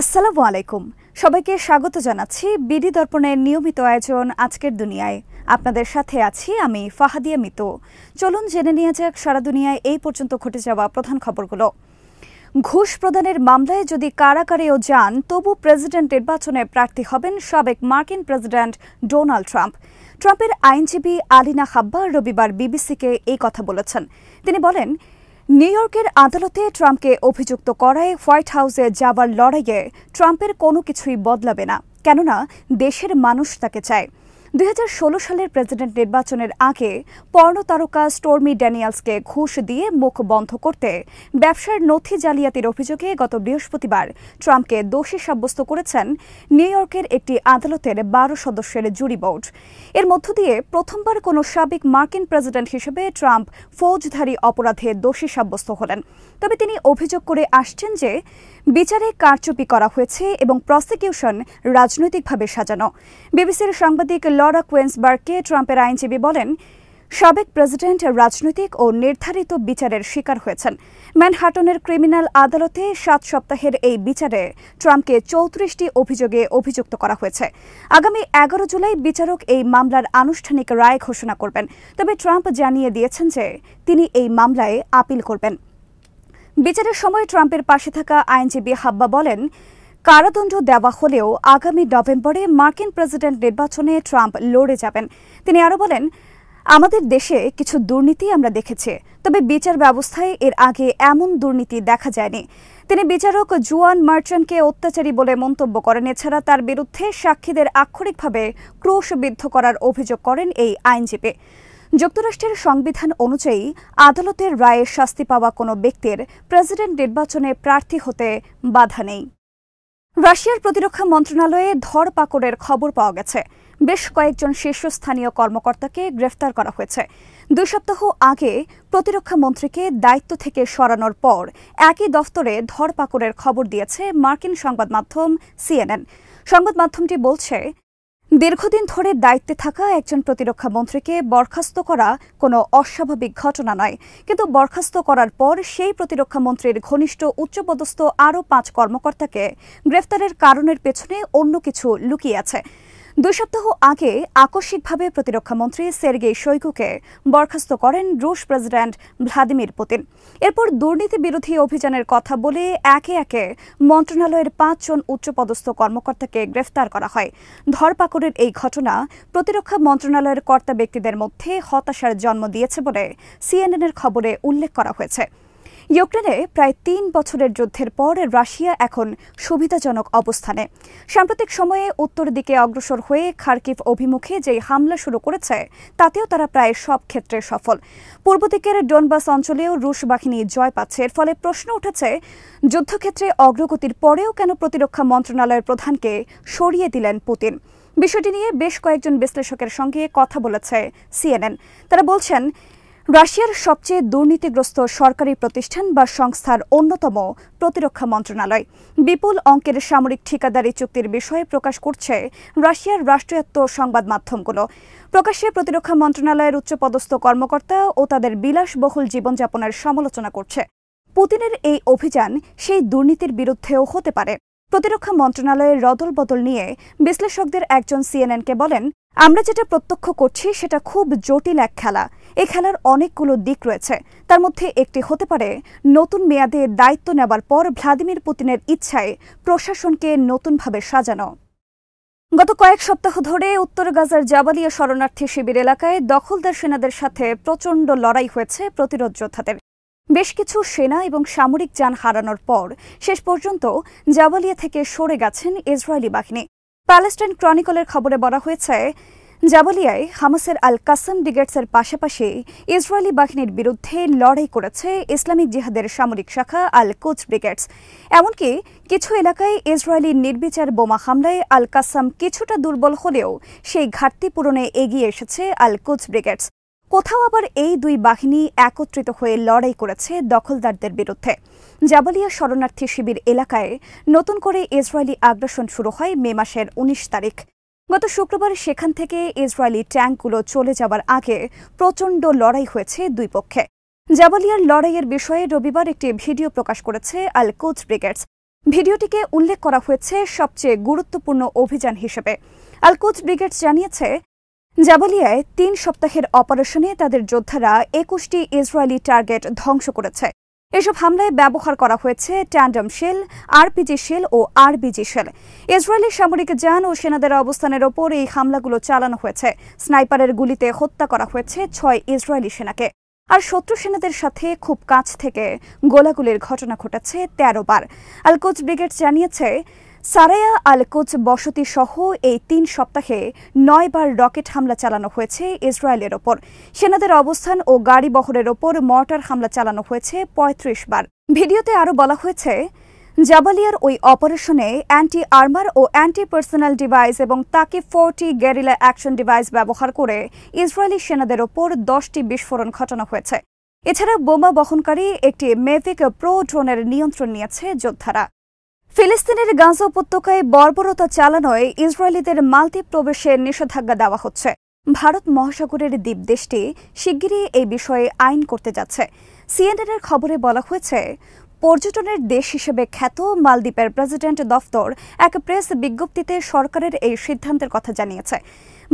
আসসালামু আলাইকুম সবাইকে স্বাগত জানাচ্ছি বিডি দর্পণের নিয়মিত আয়োজন আজকের দুনিয়ায় আপনাদের সাথে আছি আমি ফাহাদিয়া মিত চলুন জেনে নিয়ে যাক সারা দুনিয়ায় এই পর্যন্ত ঘটে যাওয়া প্রধান খবরগুলো ঘুষ প্রদানের মামলায় যদি কারাকারেও যান তবু প্রেসিডেন্ট নির্বাচনে প্রার্থী হবেন সাবেক মার্কিন প্রেসিডেন্ট ডোনাল্ড ট্রাম্প ট্রাম্পের আইনজীবী আলিনা হাব্বা রবিবার বিবিসিকে এই কথা বলেছেন তিনি বলেন নিউ ইয়র্কের আদালতে ট্রাম্পকে অভিযুক্ত করায় হোয়াইট হাউসে যাবার লড়াইয়ে ট্রাম্পের কোনো কিছুই বদলাবে না কেননা দেশের মানুষ তাকে চায় দুই সালের প্রেসিডেন্ট নির্বাচনের আগে পর্ণতারকা তারকা স্টর্মি ড্যানিয়ালসকে ঘুষ দিয়ে মুখ বন্ধ করতে ব্যবসার নথি জালিয়াতির অভিযোগে গত বৃহস্পতিবার ট্রাম্পকে দোষী সাব্যস্ত করেছেন নিউ ইয়র্কের একটি আদালতের বারো সদস্যের জুরি বোর্ড এর মধ্য দিয়ে প্রথমবার কোনো সাবেক মার্কিন প্রেসিডেন্ট হিসেবে ট্রাম্প ফৌজধারী অপরাধে দোষী সাব্যস্ত হলেন তবে তিনি অভিযোগ করে আসছেন যে বিচারে কারচুপি করা হয়েছে এবং প্রসিকিউশন রাজনৈতিকভাবে সাজানো বিবিসির সাংবাদিক লরা কুয়েন্সবার্গকে ট্রাম্পের আইনজীবী বলেন সাবেক প্রেসিডেন্ট রাজনৈতিক ও নির্ধারিত বিচারের শিকার হয়েছেন ম্যানহাটনের ক্রিমিনাল আদালতে সাত সপ্তাহের এই বিচারে ট্রাম্পকে চৌত্রিশটি অভিযোগে অভিযুক্ত করা হয়েছে আগামী এগারো জুলাই বিচারক এই মামলার আনুষ্ঠানিক রায় ঘোষণা করবেন তবে ট্রাম্প জানিয়ে দিয়েছেন যে তিনি এই মামলায় আপিল করবেন বিচারের সময় ট্রাম্পের পাশে থাকা আইনজীবী হাব্বা বলেন কারাদণ্ড দেওয়া হলেও আগামী নভেম্বরে মার্কিন প্রেসিডেন্ট নির্বাচনে ট্রাম্প লড়ে যাবেন তিনি আরও বলেন আমাদের দেশে কিছু দুর্নীতি আমরা দেখেছি তবে বিচার ব্যবস্থায় এর আগে এমন দুর্নীতি দেখা যায়নি তিনি বিচারক জুয়ান মার্চেন্টকে অত্যাচারী বলে মন্তব্য করেন এছাড়া তার বিরুদ্ধে সাক্ষীদের আক্ষরিকভাবে ক্রোশবিদ্ধ করার অভিযোগ করেন এই আইনজীবী যুক্তরাষ্ট্রের সংবিধান অনুযায়ী আদালতের রায়ে শাস্তি পাওয়া কোনো ব্যক্তির প্রেসিডেন্ট নির্বাচনে প্রার্থী হতে বাধা নেই রাশিয়ার প্রতিরক্ষা মন্ত্রণালয়ে ধরপাকড়ের খবর পাওয়া গেছে বেশ কয়েকজন শীর্ষস্থানীয় কর্মকর্তাকে গ্রেফতার করা হয়েছে দুই সপ্তাহ আগে প্রতিরক্ষা মন্ত্রীকে দায়িত্ব থেকে সরানোর পর একই দফতরে ধরপাকড়ের খবর দিয়েছে মার্কিন সংবাদ মাধ্যম সিএনএন সংবাদ মাধ্যমটি বলছে দীর্ঘদিন ধরে দায়িত্বে থাকা একজন প্রতিরক্ষা মন্ত্রীকে বরখাস্ত করা কোনো অস্বাভাবিক ঘটনা নয় কিন্তু বরখাস্ত করার পর সেই প্রতিরক্ষা মন্ত্রীর ঘনিষ্ঠ উচ্চপদস্থ আরও পাঁচ কর্মকর্তাকে গ্রেফতারের কারণের পেছনে অন্য কিছু লুকিয়ে আছে দুই সপ্তাহ আগে আকস্মিকভাবে প্রতিরক্ষামন্ত্রী সের্গেই শৈকুকে বরখাস্ত করেন রুশ প্রেসিডেন্ট ভ্লাদিমির পুতিন এরপর দুর্নীতি বিরোধী অভিযানের কথা বলে একে একে মন্ত্রণালয়ের পাঁচজন উচ্চপদস্থ কর্মকর্তাকে গ্রেফতার করা হয় ধরপাকড়ের এই ঘটনা প্রতিরক্ষা মন্ত্রণালয়ের কর্তা ব্যক্তিদের মধ্যে হতাশার জন্ম দিয়েছে বলে সিএনএনের খবরে উল্লেখ করা হয়েছে ইউক্রেনে প্রায় তিন বছরের যুদ্ধের পর রাশিয়া এখন সুবিধাজনক অবস্থানে সাম্প্রতিক সময়ে উত্তর দিকে অগ্রসর হয়ে খার্কিভ অভিমুখে যেই হামলা শুরু করেছে তাতেও তারা প্রায় সব ক্ষেত্রে সফল পূর্ব দিকের ডোনবাস অঞ্চলেও রুশ বাহিনী জয় পাচ্ছে এর ফলে প্রশ্ন উঠেছে যুদ্ধক্ষেত্রে অগ্রগতির পরেও কেন প্রতিরক্ষা মন্ত্রণালয়ের প্রধানকে সরিয়ে দিলেন পুতিন বিষয়টি নিয়ে বেশ কয়েকজন বিশ্লেষকের সঙ্গে কথা বলেছে সিএনএন তারা বলছেন রাশিয়ার সবচেয়ে দুর্নীতিগ্রস্ত সরকারি প্রতিষ্ঠান বা সংস্থার অন্যতম প্রতিরক্ষা মন্ত্রণালয় বিপুল অঙ্কের সামরিক ঠিকাদারি চুক্তির বিষয়ে প্রকাশ করছে রাশিয়ার রাষ্ট্রায়ত্ত সংবাদ মাধ্যমগুলো প্রকাশ্যে প্রতিরক্ষা মন্ত্রণালয়ের উচ্চপদস্থ কর্মকর্তা ও তাদের বিলাসবহুল জীবনযাপনের সমালোচনা করছে পুতিনের এই অভিযান সেই দুর্নীতির বিরুদ্ধেও হতে পারে প্রতিরক্ষা মন্ত্রণালয়ের রদল বদল নিয়ে বিশ্লেষকদের একজন সিএনএনকে বলেন আমরা যেটা প্রত্যক্ষ করছি সেটা খুব জটিল এক খেলা এ খেলার অনেকগুলো দিক রয়েছে তার মধ্যে একটি হতে পারে নতুন মেয়াদে দায়িত্ব নেবার পর ভ্লাদিমির পুতিনের ইচ্ছায় প্রশাসনকে নতুনভাবে সাজানো গত কয়েক সপ্তাহ ধরে উত্তর গাজার জাবালিয়া শরণার্থী শিবির এলাকায় দখলদার সেনাদের সাথে প্রচণ্ড লড়াই হয়েছে প্রতিরোধ যোদ্ধাদের বেশ কিছু সেনা এবং সামরিক যান হারানোর পর শেষ পর্যন্ত জাবালিয়া থেকে সরে গেছেন ইসরায়েলি বাহিনী প্যালেস্টাইন ক্রনিকলের খবরে বলা হয়েছে জাবলিয়ায় হামাসের আল কাসম ব্রিগেডসের পাশাপাশি ইসরায়েলি বাহিনীর বিরুদ্ধে লড়াই করেছে ইসলামিক জিহাদের সামরিক শাখা আল কোচ ব্রিগেডস এমনকি কিছু এলাকায় ইসরায়েলি নির্বিচার বোমা হামলায় আল কাসাম কিছুটা দুর্বল হলেও সেই ঘাটতি পূরণে এগিয়ে এসেছে আল কোচ ব্রিগেডস কোথাও আবার এই দুই বাহিনী একত্রিত হয়ে লড়াই করেছে দখলদারদের বিরুদ্ধে জাবালিয়া শরণার্থী শিবির এলাকায় নতুন করে ইসরায়েলি আগ্রাসন শুরু হয় মে মাসের উনিশ তারিখ গত শুক্রবার সেখান থেকে ইসরায়েলি ট্যাঙ্কগুলো চলে যাবার আগে প্রচণ্ড লড়াই হয়েছে দুই পক্ষে জাবালিয়ার লড়াইয়ের বিষয়ে রবিবার একটি ভিডিও প্রকাশ করেছে আল কোচ ব্রিগেডস ভিডিওটিকে উল্লেখ করা হয়েছে সবচেয়ে গুরুত্বপূর্ণ অভিযান হিসেবে আল কোচ ব্রিগেডস জানিয়েছে জাবালিয়ায় তিন সপ্তাহের অপারেশনে তাদের যোদ্ধারা একুশটি ইসরায়েলি টার্গেট ধ্বংস করেছে এসব হামলায় ব্যবহার করা হয়েছে ট্যান্ডম শেল আরপিজি শেল ও আরবিজি শেল ইসরায়েলি সামরিক যান ও সেনাদের অবস্থানের ওপর এই হামলাগুলো চালানো হয়েছে স্নাইপারের গুলিতে হত্যা করা হয়েছে ছয় ইসরায়েলি সেনাকে আর শত্রু সেনাদের সাথে খুব কাছ থেকে গোলাগুলির ঘটনা ঘটেছে তেরো বার আলকোচ ব্রিগেড জানিয়েছে সারায়া আলকুজ বসতি সহ এই তিন সপ্তাহে নয়বার রকেট হামলা চালানো হয়েছে ইসরায়েলের ওপর সেনাদের অবস্থান ও গাড়ি বহরের ওপর মর্টার হামলা চালানো হয়েছে ৩৫ বার ভিডিওতে আরও বলা হয়েছে জাবালিয়ার ওই অপারেশনে অ্যান্টি আর্মার ও অ্যান্টি পার্সোনাল ডিভাইস এবং তাকে ফোরটি গ্যারিলা অ্যাকশন ডিভাইস ব্যবহার করে ইসরায়েলি সেনাদের ওপর দশটি বিস্ফোরণ ঘটানো হয়েছে এছাড়া বোমা বহনকারী একটি মেভিক প্রো ড্রোনের নিয়ন্ত্রণ নিয়েছে যোদ্ধারা ফিলিস্তিনের গাজা উপত্যকায় বর্বরতা চালানোয় ইসরায়েলিদের মালদ্বীপ প্রবেশে নিষেধাজ্ঞা দেওয়া হচ্ছে ভারত মহাসাগরের দ্বীপ দেশটি শিগগিরই এই বিষয়ে আইন করতে যাচ্ছে সিএনএনের খবরে বলা হয়েছে পর্যটনের দেশ হিসেবে খ্যাত মালদ্বীপের প্রেসিডেন্ট দফতর এক প্রেস বিজ্ঞপ্তিতে সরকারের এই সিদ্ধান্তের কথা জানিয়েছে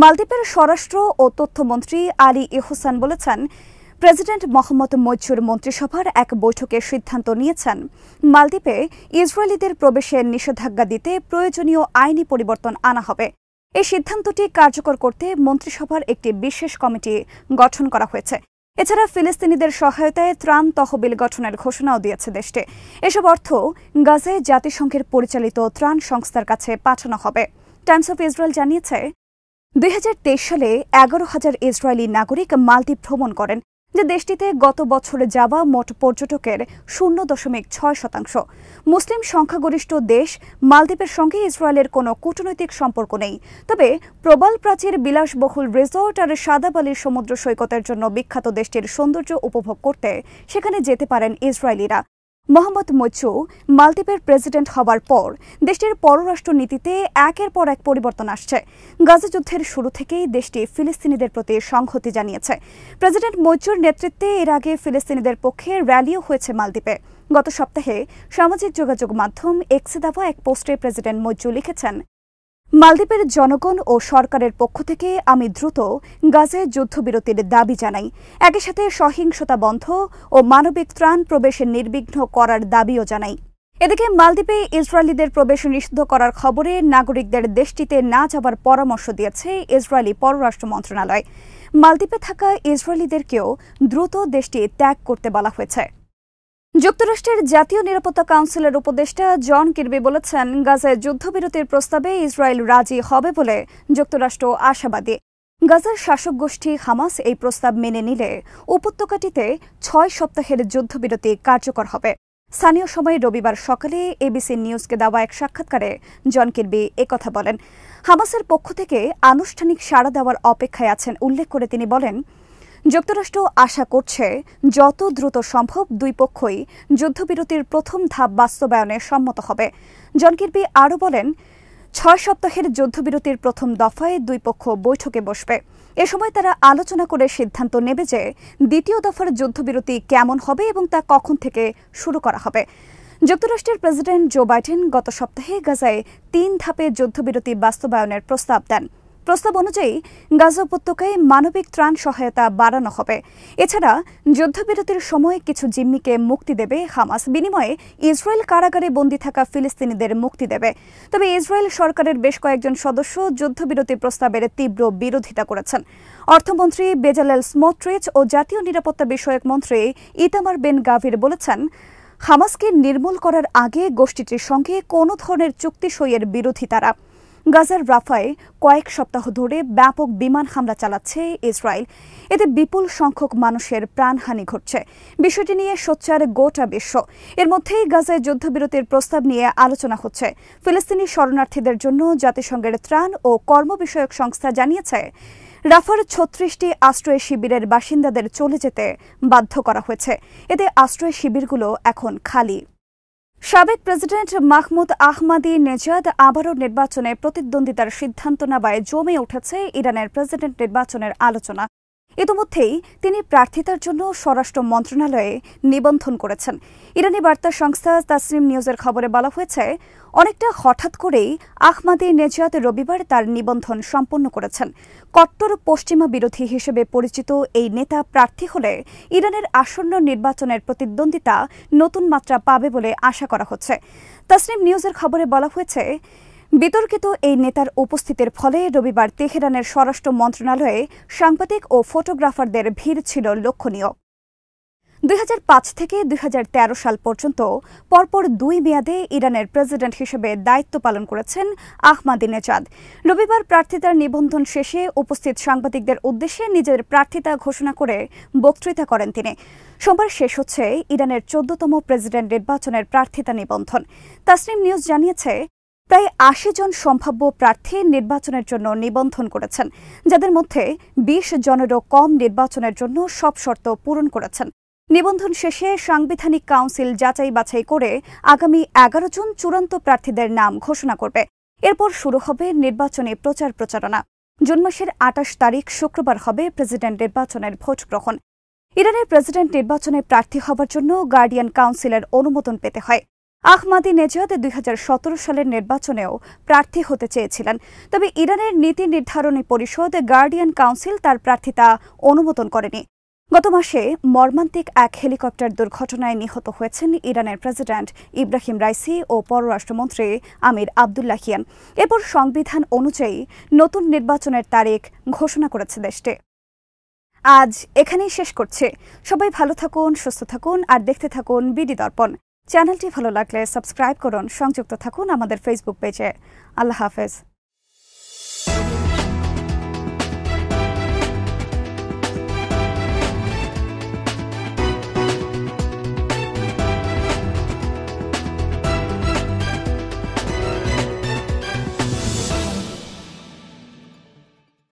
মালদ্বীপের স্বরাষ্ট্র ও তথ্যমন্ত্রী আলী ইহসান বলেছেন প্রেসিডেন্ট মোহাম্মদ মজুর মন্ত্রিসভার এক বৈঠকে সিদ্ধান্ত নিয়েছেন মালদ্বীপে ইসরায়েলিদের প্রবেশে নিষেধাজ্ঞা দিতে প্রয়োজনীয় আইনি পরিবর্তন আনা হবে এই সিদ্ধান্তটি কার্যকর করতে মন্ত্রিসভার একটি বিশেষ কমিটি গঠন করা হয়েছে এছাড়া ফিলিস্তিনিদের সহায়তায় ত্রাণ তহবিল গঠনের ঘোষণাও দিয়েছে দেশটি এসব অর্থ গাজায় জাতিসংঘের পরিচালিত ত্রাণ সংস্থার কাছে পাঠানো হবে টাইমস অফ ইসরায়েল জানিয়েছে দুই সালে এগারো হাজার ইসরায়েলি নাগরিক মালদ্বীপ ভ্রমণ করেন যে দেশটিতে গত বছরে যাওয়া মোট পর্যটকের শূন্য দশমিক ছয় শতাংশ মুসলিম সংখ্যাগরিষ্ঠ দেশ মালদ্বীপের সঙ্গে ইসরায়েলের কোনো কূটনৈতিক সম্পর্ক নেই তবে প্রবাল প্রাচীর বিলাসবহুল রিসোর্ট আর সাদাবালির সমুদ্র সৈকতের জন্য বিখ্যাত দেশটির সৌন্দর্য উপভোগ করতে সেখানে যেতে পারেন ইসরায়েলিরা মোহাম্মদ মচু মালদ্বীপের প্রেসিডেন্ট হবার পর দেশটির পররাষ্ট্র নীতিতে একের পর এক পরিবর্তন আসছে গাজা যুদ্ধের শুরু থেকেই দেশটি ফিলিস্তিনিদের প্রতি সংহতি জানিয়েছে প্রেসিডেন্ট মচুর নেতৃত্বে এর আগে ফিলিস্তিনিদের পক্ষে র্যালিও হয়েছে মালদ্বীপে গত সপ্তাহে সামাজিক যোগাযোগ মাধ্যম এক্সেদাভা এক পোস্টে প্রেসিডেন্ট মজু লিখেছেন মালদ্বীপের জনগণ ও সরকারের পক্ষ থেকে আমি দ্রুত গাজে যুদ্ধবিরতির দাবি জানাই একই সাথে সহিংসতা বন্ধ ও মানবিক ত্রাণ প্রবেশে নির্বিঘ্ন করার দাবিও জানাই এদিকে মালদ্বীপে ইসরায়েলিদের প্রবেশ নিষিদ্ধ করার খবরে নাগরিকদের দেশটিতে না যাবার পরামর্শ দিয়েছে ইসরায়েলি পররাষ্ট্র মন্ত্রণালয় মালদ্বীপে থাকা ইসরায়েলিদেরকেও দ্রুত দেশটি ত্যাগ করতে বলা হয়েছে যুক্তরাষ্ট্রের জাতীয় নিরাপত্তা কাউন্সিলের উপদেষ্টা জন কির্বি বলেছেন গাজায় যুদ্ধবিরতির প্রস্তাবে ইসরায়েল রাজি হবে বলে যুক্তরাষ্ট্র আশাবাদী গাজার শাসক গোষ্ঠী হামাস এই প্রস্তাব মেনে নিলে উপত্যকাটিতে ছয় সপ্তাহের যুদ্ধবিরতি কার্যকর হবে স্থানীয় সময় রবিবার সকালে এবিসি নিউজকে দেওয়া এক সাক্ষাৎকারে জন কির্বি একথা বলেন হামাসের পক্ষ থেকে আনুষ্ঠানিক সাড়া দেওয়ার অপেক্ষায় আছেন উল্লেখ করে তিনি বলেন যুক্তরাষ্ট্র আশা করছে যত দ্রুত সম্ভব দুই পক্ষই যুদ্ধবিরতির প্রথম ধাপ বাস্তবায়নে সম্মত হবে জন কির্বি আরও বলেন ছয় সপ্তাহের যুদ্ধবিরতির প্রথম দফায় দুই পক্ষ বৈঠকে বসবে এ সময় তারা আলোচনা করে সিদ্ধান্ত নেবে যে দ্বিতীয় দফার যুদ্ধবিরতি কেমন হবে এবং তা কখন থেকে শুরু করা হবে যুক্তরাষ্ট্রের প্রেসিডেন্ট জো বাইডেন গত সপ্তাহে গাজায় তিন ধাপে যুদ্ধবিরতি বাস্তবায়নের প্রস্তাব দেন প্রস্তাব অনুযায়ী গাজা উপত্যকায় মানবিক ত্রাণ সহায়তা বাড়ানো হবে এছাড়া যুদ্ধবিরতির সময় কিছু জিম্মিকে মুক্তি দেবে হামাস বিনিময়ে ইসরায়েল কারাগারে বন্দী থাকা ফিলিস্তিনিদের মুক্তি দেবে তবে ইসরায়েল সরকারের বেশ কয়েকজন সদস্য যুদ্ধবিরতি প্রস্তাবের তীব্র বিরোধিতা করেছেন অর্থমন্ত্রী বেজালেল স্মোট্রিচ ও জাতীয় নিরাপত্তা বিষয়ক মন্ত্রী ইতামার বেন গাভির বলেছেন হামাসকে নির্মূল করার আগে গোষ্ঠীটির সঙ্গে কোনো ধরনের চুক্তি সইয়ের বিরোধী তারা গাজার রাফায় কয়েক সপ্তাহ ধরে ব্যাপক বিমান হামলা চালাচ্ছে ইসরায়েল এতে বিপুল সংখ্যক মানুষের প্রাণহানি ঘটছে বিষয়টি নিয়ে সোচ্চার গোটা বিশ্ব এর মধ্যেই গাজায় যুদ্ধবিরতির প্রস্তাব নিয়ে আলোচনা হচ্ছে ফিলিস্তিনি শরণার্থীদের জন্য জাতিসংঘের ত্রাণ ও কর্মবিষয়ক সংস্থা জানিয়েছে রাফার ছত্রিশটি আশ্রয় শিবিরের বাসিন্দাদের চলে যেতে বাধ্য করা হয়েছে এতে আশ্রয় শিবিরগুলো এখন খালি সাবেক প্রেসিডেন্ট মাহমুদ আহমাদি নেজাদ আবারও নির্বাচনে প্রতিদ্বন্দ্বিতার সিদ্ধান্ত নেওয়ায় জমে উঠেছে ইরানের প্রেসিডেন্ট নির্বাচনের আলোচনা ইতিমধ্যেই তিনি প্রার্থিতার জন্য স্বরাষ্ট্র মন্ত্রণালয়ে নিবন্ধন করেছেন ইরানি বার্তা সংস্থা তাসনিম নিউজের খবরে বলা হয়েছে অনেকটা হঠাৎ করেই আহমাদে নেজাত রবিবার তার নিবন্ধন সম্পন্ন করেছেন কট্টর পশ্চিমা বিরোধী হিসেবে পরিচিত এই নেতা প্রার্থী হলে ইরানের আসন্ন নির্বাচনের প্রতিদ্বন্দ্বিতা নতুন মাত্রা পাবে বলে আশা করা হচ্ছে তাসনিম নিউজের খবরে বলা হয়েছে বিতর্কিত এই নেতার উপস্থিতির ফলে রবিবার তেহরানের স্বরাষ্ট্র মন্ত্রণালয়ে সাংবাদিক ও ফটোগ্রাফারদের ভিড় ছিল লক্ষণীয় দুই থেকে দুই সাল পর্যন্ত পরপর দুই মেয়াদে ইরানের প্রেসিডেন্ট হিসেবে দায়িত্ব পালন করেছেন আহমাদিনেজাদ রবিবার প্রার্থিতার নিবন্ধন শেষে উপস্থিত সাংবাদিকদের উদ্দেশ্যে নিজের প্রার্থিতা ঘোষণা করে বক্তৃতা করেন তিনি সোমবার শেষ হচ্ছে ইরানের চোদ্দতম প্রেসিডেন্ট নির্বাচনের প্রার্থিতা নিবন্ধন তাসনিম নিউজ জানিয়েছে প্রায় আশি জন সম্ভাব্য প্রার্থী নির্বাচনের জন্য নিবন্ধন করেছেন যাদের মধ্যে বিশ জনেরও কম নির্বাচনের জন্য সব শর্ত পূরণ করেছেন নিবন্ধন শেষে সাংবিধানিক কাউন্সিল যাচাই বাছাই করে আগামী এগারো জন চূড়ান্ত প্রার্থীদের নাম ঘোষণা করবে এরপর শুরু হবে নির্বাচনী প্রচার প্রচারণা জুন মাসের আটাশ তারিখ শুক্রবার হবে প্রেসিডেন্ট নির্বাচনের ভোট গ্রহণ ইরানের প্রেসিডেন্ট নির্বাচনে প্রার্থী হবার জন্য গার্ডিয়ান কাউন্সিলের অনুমোদন পেতে হয় আহমাদি নেজাদ দুই সালের নির্বাচনেও প্রার্থী হতে চেয়েছিলেন তবে ইরানের নীতি নির্ধারণী পরিষদ গার্ডিয়ান কাউন্সিল তার প্রার্থিতা অনুমোদন করেনি গত মাসে মর্মান্তিক এক হেলিকপ্টার দুর্ঘটনায় নিহত হয়েছেন ইরানের প্রেসিডেন্ট ইব্রাহিম রাইসি ও পররাষ্ট্রমন্ত্রী আমির আবদুল্লাহিয়ান এরপর সংবিধান অনুযায়ী নতুন নির্বাচনের তারিখ ঘোষণা করেছে দেশটি আজ এখানেই শেষ করছে সবাই ভালো থাকুন সুস্থ থাকুন আর দেখতে থাকুন বিডি দর্পণ চ্যানেলটি ভালো লাগলে সাবস্ক্রাইব করুন সংযুক্ত থাকুন আমাদের ফেসবুক পেজে আল্লাহ হাফেজ